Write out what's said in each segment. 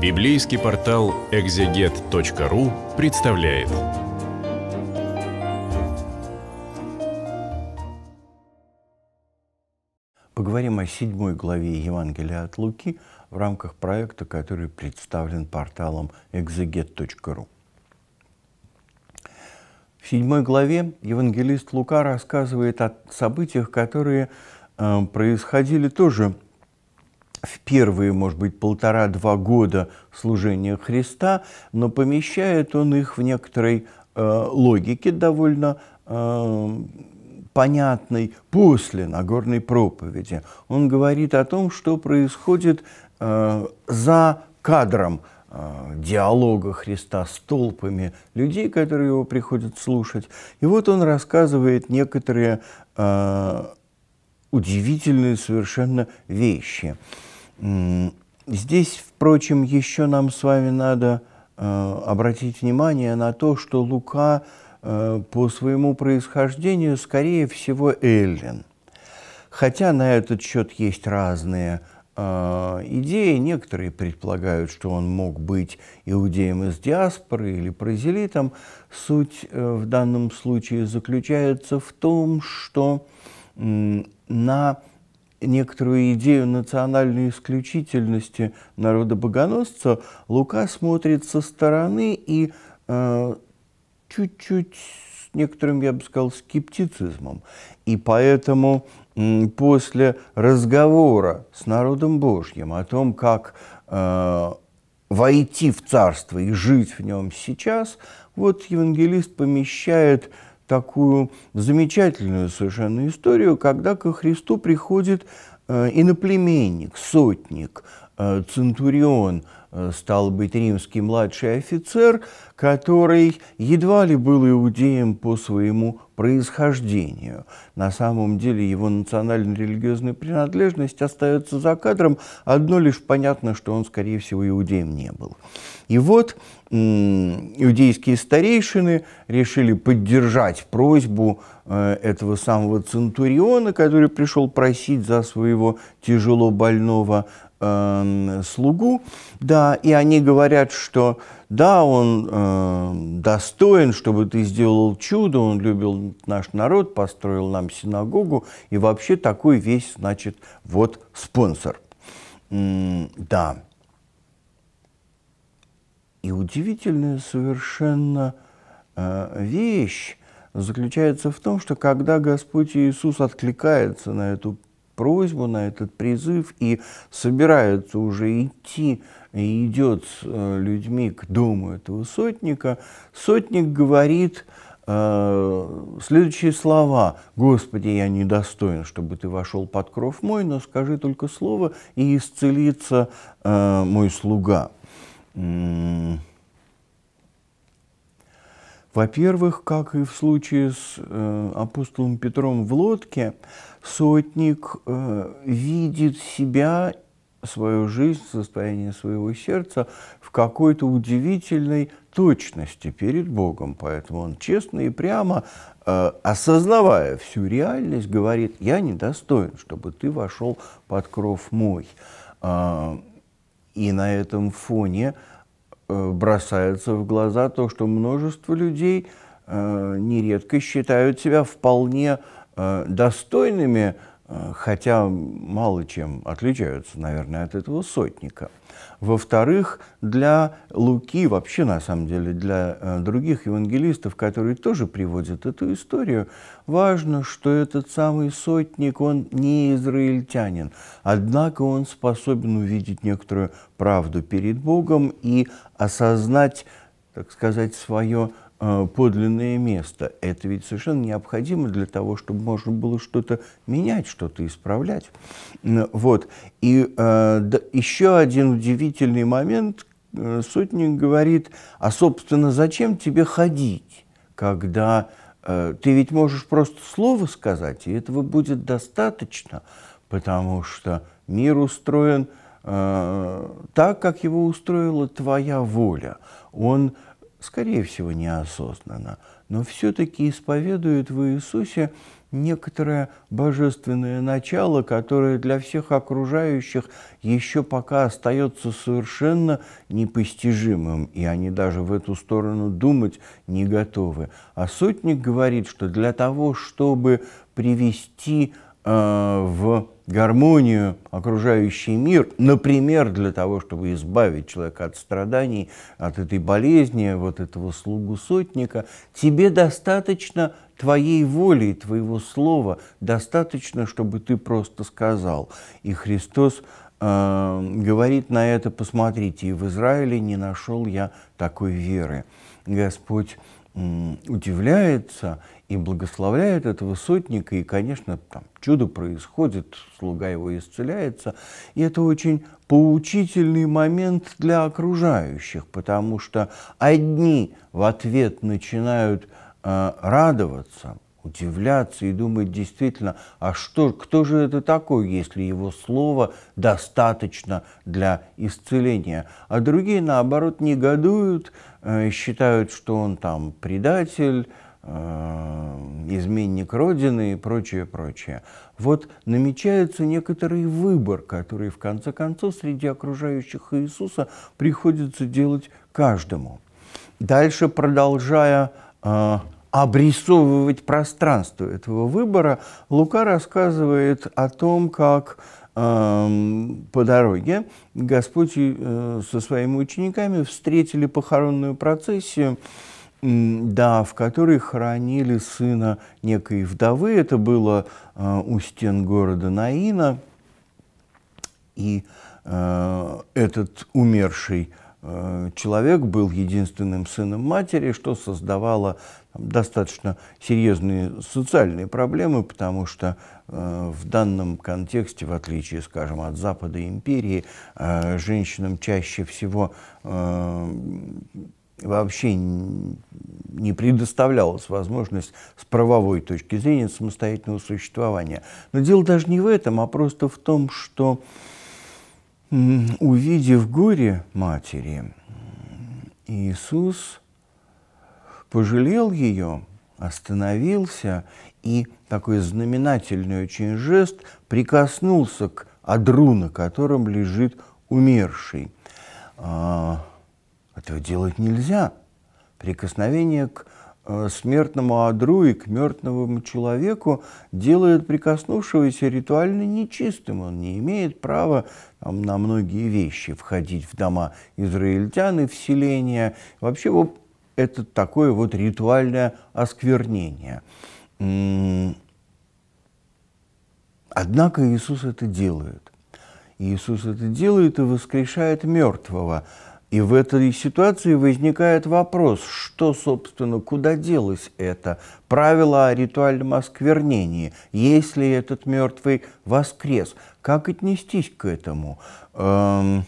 Библейский портал экзегет.ру представляет. Поговорим о седьмой главе Евангелия от Луки в рамках проекта, который представлен порталом экзегет.ру. В седьмой главе евангелист Лука рассказывает о событиях, которые э, происходили тоже в первые, может быть, полтора-два года служения Христа, но помещает он их в некоторой э, логике довольно э, понятной после Нагорной проповеди. Он говорит о том, что происходит э, за кадром э, диалога Христа с толпами людей, которые его приходят слушать. И вот он рассказывает некоторые э, удивительные совершенно вещи. Здесь, впрочем, еще нам с вами надо э, обратить внимание на то, что Лука э, по своему происхождению, скорее всего, эллин. Хотя на этот счет есть разные э, идеи. Некоторые предполагают, что он мог быть иудеем из диаспоры или прозелитом. Суть в данном случае заключается в том, что на некоторую идею национальной исключительности народа-богоносца, Лука смотрит со стороны и э, чуть-чуть с некоторым, я бы сказал, скептицизмом. И поэтому э, после разговора с народом Божьим о том, как э, войти в царство и жить в нем сейчас, вот евангелист помещает э, такую замечательную совершенно историю, когда ко Христу приходит э, иноплеменник, сотник, э, центурион – Э, стал быть, римский младший офицер, который едва ли был иудеем по своему происхождению. На самом деле его национально-религиозная принадлежность остается за кадром, одно лишь понятно, что он, скорее всего, иудеем не был. И вот иудейские старейшины решили поддержать просьбу э, этого самого центуриона, который пришел просить за своего тяжело больного Эм, слугу, да, и они говорят, что да, он э, достоин, чтобы ты сделал чудо, он любил наш народ, построил нам синагогу, и вообще такой весь, значит, вот спонсор. М да. И удивительная совершенно э, вещь заключается в том, что когда Господь Иисус откликается на эту просьбу, на этот призыв и собирается уже идти и идет с э, людьми к дому этого сотника, сотник говорит э, следующие слова. «Господи, я недостоин, чтобы ты вошел под кров мой, но скажи только слово, и исцелится э, мой слуга». М -м во-первых, как и в случае с э, апостолом Петром в лодке, сотник э, видит себя, свою жизнь, состояние своего сердца в какой-то удивительной точности перед Богом. Поэтому он честно и прямо, э, осознавая всю реальность, говорит, я недостоин, чтобы ты вошел под кров мой. Э, и на этом фоне э, Э, бросается в глаза то, что множество людей э, нередко считают себя вполне э, достойными хотя мало чем отличаются, наверное, от этого сотника. Во-вторых, для Луки, вообще на самом деле для э, других евангелистов, которые тоже приводят эту историю, важно, что этот самый сотник, он не израильтянин, однако он способен увидеть некоторую правду перед Богом и осознать, так сказать, свое Э, подлинное место. Это ведь совершенно необходимо для того, чтобы можно было что-то менять, что-то исправлять. Вот. И э, да, еще один удивительный момент. Э, сотник говорит, а, собственно, зачем тебе ходить, когда э, ты ведь можешь просто слово сказать, и этого будет достаточно, потому что мир устроен э, так, как его устроила твоя воля. Он э, скорее всего, неосознанно, но все-таки исповедует в Иисусе некоторое божественное начало, которое для всех окружающих еще пока остается совершенно непостижимым, и они даже в эту сторону думать не готовы. А сотник говорит, что для того, чтобы привести Э, в гармонию окружающий мир, например, для того, чтобы избавить человека от страданий, от этой болезни, вот этого слугу сотника, тебе достаточно твоей воли и твоего слова, достаточно, чтобы ты просто сказал. И Христос э, говорит на это, посмотрите, и в Израиле не нашел я такой веры. Господь э, удивляется и благословляет этого сотника, и, конечно, там чудо происходит, слуга его исцеляется. И это очень поучительный момент для окружающих, потому что одни в ответ начинают э, радоваться, удивляться и думать действительно, а что, кто же это такой, если его слово достаточно для исцеления, а другие, наоборот, негодуют, э, считают, что он там предатель, Э, изменник Родины и прочее, прочее. Вот намечается некоторый выбор, который в конце концов среди окружающих Иисуса приходится делать каждому. Дальше, продолжая э, обрисовывать пространство этого выбора, Лука рассказывает о том, как эм, по дороге Господь э, со своими учениками встретили похоронную процессию, да, в которой хоронили сына некой вдовы. Это было э, у стен города Наина. И э, этот умерший э, человек был единственным сыном матери, что создавало там, достаточно серьезные социальные проблемы, потому что э, в данном контексте, в отличие, скажем, от Запада империи, э, женщинам чаще всего э, вообще не предоставлялась возможность с правовой точки зрения самостоятельного существования. Но дело даже не в этом, а просто в том, что увидев горе матери, Иисус пожалел ее, остановился и такой знаменательный очень жест прикоснулся к адру, на котором лежит умерший. А, этого делать нельзя. Прикосновение к э, смертному адру и к мертвому человеку делает прикоснувшегося ритуально нечистым. Он не имеет права там, на многие вещи входить в дома израильтян и вселения. Вообще вот, это такое вот ритуальное осквернение. Однако Иисус это делает. Иисус это делает и воскрешает мертвого – и в этой ситуации возникает вопрос, что, собственно, куда делось это правило о ритуальном осквернении, если этот мертвый воскрес, как отнестись к этому? Эм,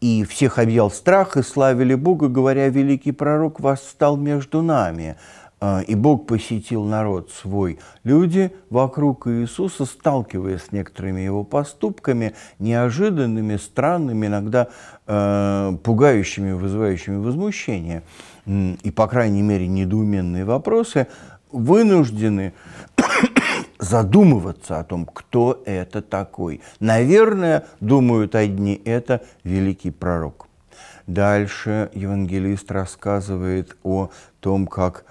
и всех объял страх, и славили Бога, говоря, великий пророк восстал между нами. А, и Бог посетил народ свой. Люди вокруг Иисуса, сталкиваясь с некоторыми его поступками, неожиданными, странными, иногда э, пугающими, вызывающими возмущение и, по крайней мере, недоуменные вопросы, вынуждены задумываться о том, кто это такой. Наверное, думают одни, это великий пророк. Дальше евангелист рассказывает о том, как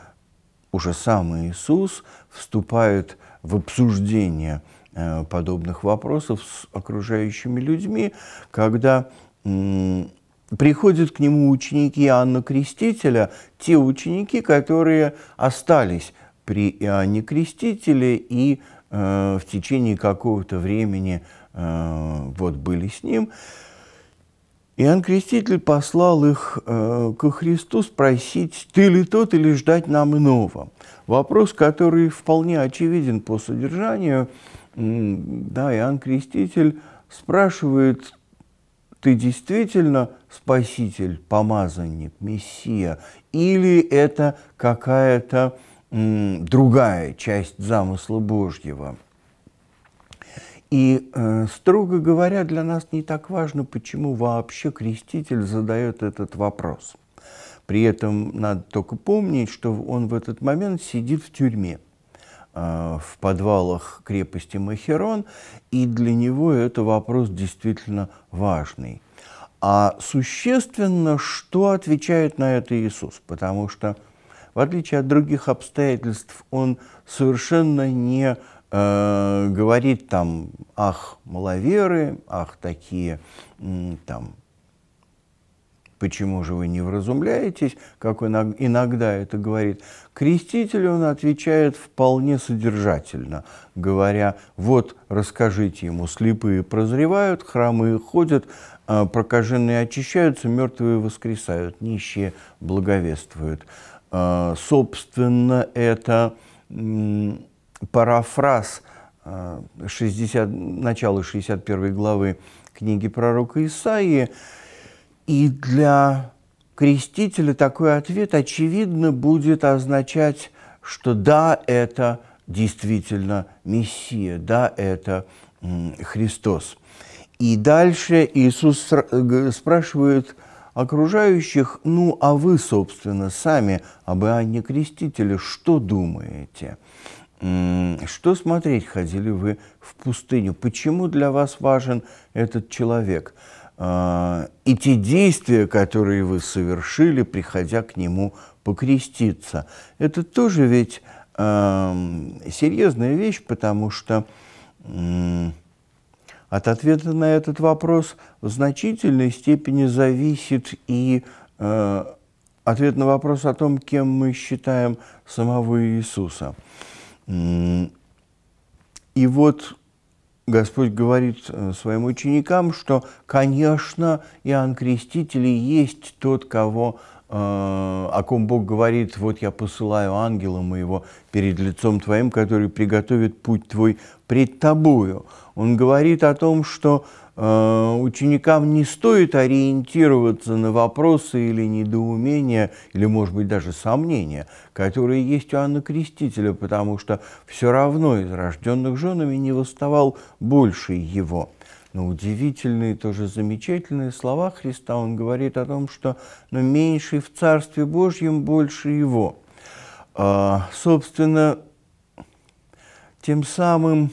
уже сам Иисус вступает в обсуждение э, подобных вопросов с окружающими людьми, когда приходят к нему ученики Иоанна Крестителя, те ученики, которые остались при Иоанне Крестителе и э, в течение какого-то времени э, вот были с ним. Иоанн Креститель послал их э, ко Христу спросить, ты ли тот или ждать нам иного. Вопрос, который вполне очевиден по содержанию. Да, Иоанн Креститель спрашивает, ты действительно спаситель, помазанник, мессия, или это какая-то другая часть замысла Божьего – и, э, строго говоря, для нас не так важно, почему вообще креститель задает этот вопрос. При этом надо только помнить, что он в этот момент сидит в тюрьме э, в подвалах крепости Махерон, и для него это вопрос действительно важный. А существенно, что отвечает на это Иисус, потому что, в отличие от других обстоятельств, он совершенно не Э, говорит там, ах, маловеры, ах, такие, там, почему же вы не вразумляетесь, как он иногда это говорит. Креститель он отвечает вполне содержательно, говоря, вот расскажите ему, слепые прозревают, храмы ходят, э, прокаженные очищаются, мертвые воскресают, нищие благовествуют. Э, собственно, это парафраз 60, начала 61 главы книги пророка Исаии. И для крестителя такой ответ, очевидно, будет означать, что да, это действительно Мессия, да, это Христос. И дальше Иисус спрашивает окружающих, ну а вы, собственно, сами об Иоанне Крестителе что думаете? Что смотреть ходили вы в пустыню? Почему для вас важен этот человек? А, и те действия, которые вы совершили, приходя к нему покреститься, это тоже ведь серьезная вещь, потому что от ответа на этот вопрос в значительной степени зависит и э, ответ на вопрос о том, кем мы считаем самого Иисуса. И вот Господь говорит э, своим ученикам, что, конечно, Иоанн Креститель и есть тот, кого Э, о ком Бог говорит, вот я посылаю ангела моего перед лицом твоим, который приготовит путь твой пред тобою. Он говорит о том, что э, ученикам не стоит ориентироваться на вопросы или недоумения, или, может быть, даже сомнения, которые есть у Анны Крестителя, потому что все равно из рожденных женами не восставал больше его но ну, удивительные, тоже замечательные слова Христа. Он говорит о том, что «но меньший в Царстве Божьем больше Его». А, собственно, тем самым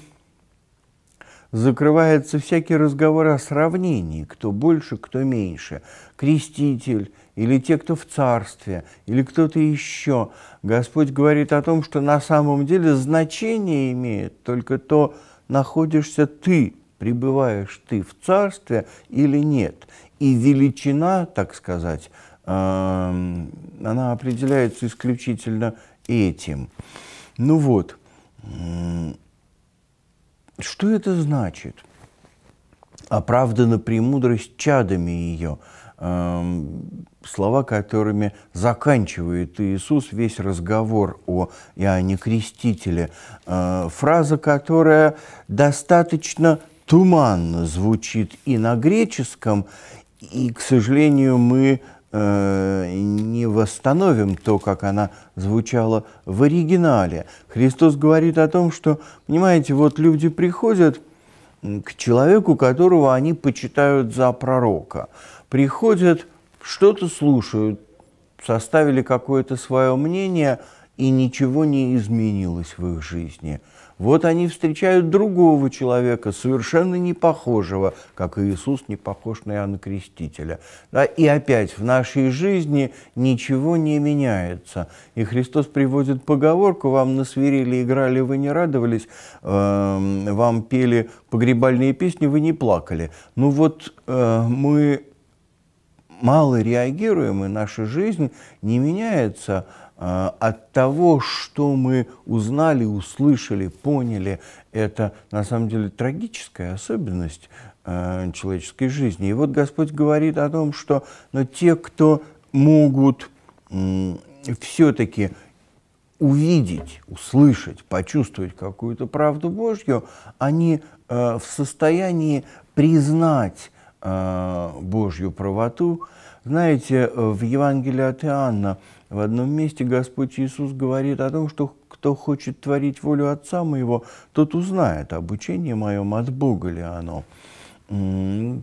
закрывается всякий разговор о сравнении, кто больше, кто меньше, креститель или те, кто в царстве, или кто-то еще. Господь говорит о том, что на самом деле значение имеет только то, находишься ты пребываешь ты в царстве или нет. И величина, так сказать, эм, она определяется исключительно этим. Ну вот, что это значит? Оправдана премудрость чадами ее, эм, слова, которыми заканчивает Иисус весь разговор о Иоанне Крестителе, э, фраза, которая достаточно туманно звучит и на греческом, и, к сожалению, мы э, не восстановим то, как она звучала в оригинале. Христос говорит о том, что, понимаете, вот люди приходят к человеку, которого они почитают за пророка. Приходят, что-то слушают, составили какое-то свое мнение, и ничего не изменилось в их жизни – вот они встречают другого человека, совершенно не похожего, как Иисус не похож на Иоанна Крестителя. Да? И опять в нашей жизни ничего не меняется. И Христос приводит поговорку «Вам на свирели играли, вы не радовались, э, вам пели погребальные песни, вы не плакали». Ну вот э, мы мало реагируем, и наша жизнь не меняется э, от того, что мы узнали, услышали, поняли. Это на самом деле трагическая особенность э, человеческой жизни. И вот Господь говорит о том, что но те, кто могут э, все-таки увидеть, услышать, почувствовать какую-то правду Божью, они э, в состоянии признать а, Божью правоту. Знаете, в Евангелии от Иоанна в одном месте Господь Иисус говорит о том, что кто хочет творить волю Отца моего, тот узнает, обучение моем от Бога ли оно.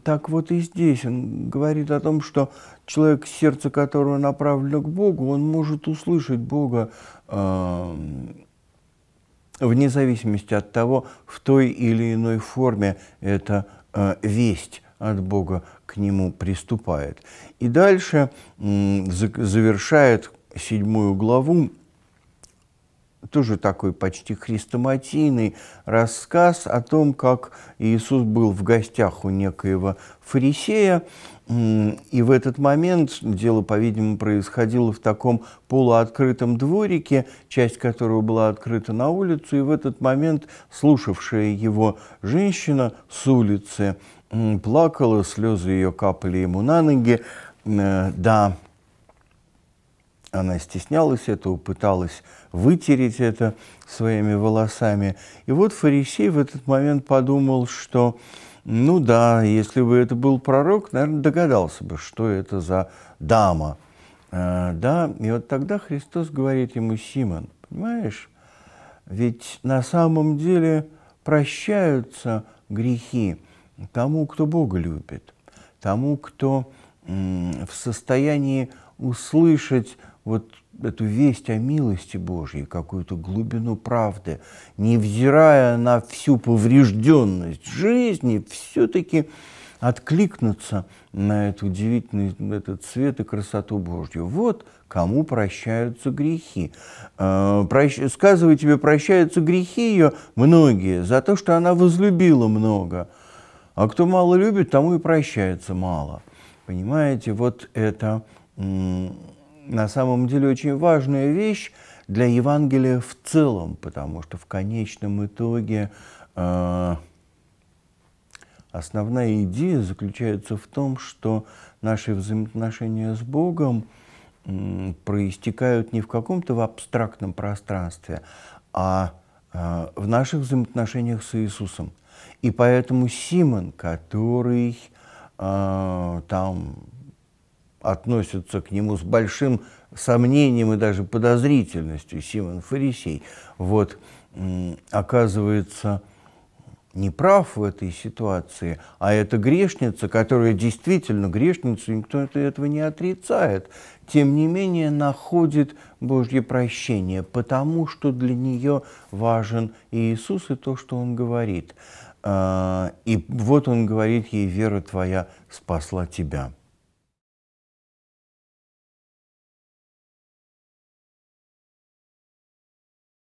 Так вот и здесь он говорит о том, что человек, сердце которого направлено к Богу, он может услышать Бога э, вне зависимости от того, в той или иной форме это э, весть от Бога к нему приступает. И дальше завершает седьмую главу тоже такой почти хрестоматийный рассказ о том, как Иисус был в гостях у некоего фарисея, и в этот момент дело, по-видимому, происходило в таком полуоткрытом дворике, часть которого была открыта на улицу, и в этот момент слушавшая его женщина с улицы плакала, слезы ее капали ему на ноги. Э, да, она стеснялась этого, пыталась вытереть это своими волосами. И вот фарисей в этот момент подумал, что, ну да, если бы это был пророк, наверное, догадался бы, что это за дама. Э, да, и вот тогда Христос говорит ему, Симон, понимаешь, ведь на самом деле прощаются грехи тому, кто Бога любит, тому, кто в состоянии услышать вот эту весть о милости Божьей, какую-то глубину правды, невзирая на всю поврежденность жизни, все-таки откликнуться на эту удивительный этот цвет и красоту Божью. Вот кому прощаются грехи. Э, прощ... Сказываю тебе, прощаются грехи ее многие за то, что она возлюбила много – а кто мало любит, тому и прощается мало. Понимаете, вот это на самом деле очень важная вещь для Евангелия в целом, потому что в конечном итоге э, основная идея заключается в том, что наши взаимоотношения с Богом э, проистекают не в каком-то абстрактном пространстве, а э, в наших взаимоотношениях с Иисусом – и поэтому Симон, который э, там относится к нему с большим сомнением и даже подозрительностью, Симон Фарисей, вот, э, оказывается, не прав в этой ситуации, а это грешница, которая действительно грешница, никто этого не отрицает, тем не менее находит Божье прощение, потому что для нее важен и Иисус и то, что Он говорит. А, и вот он говорит ей, вера твоя спасла тебя.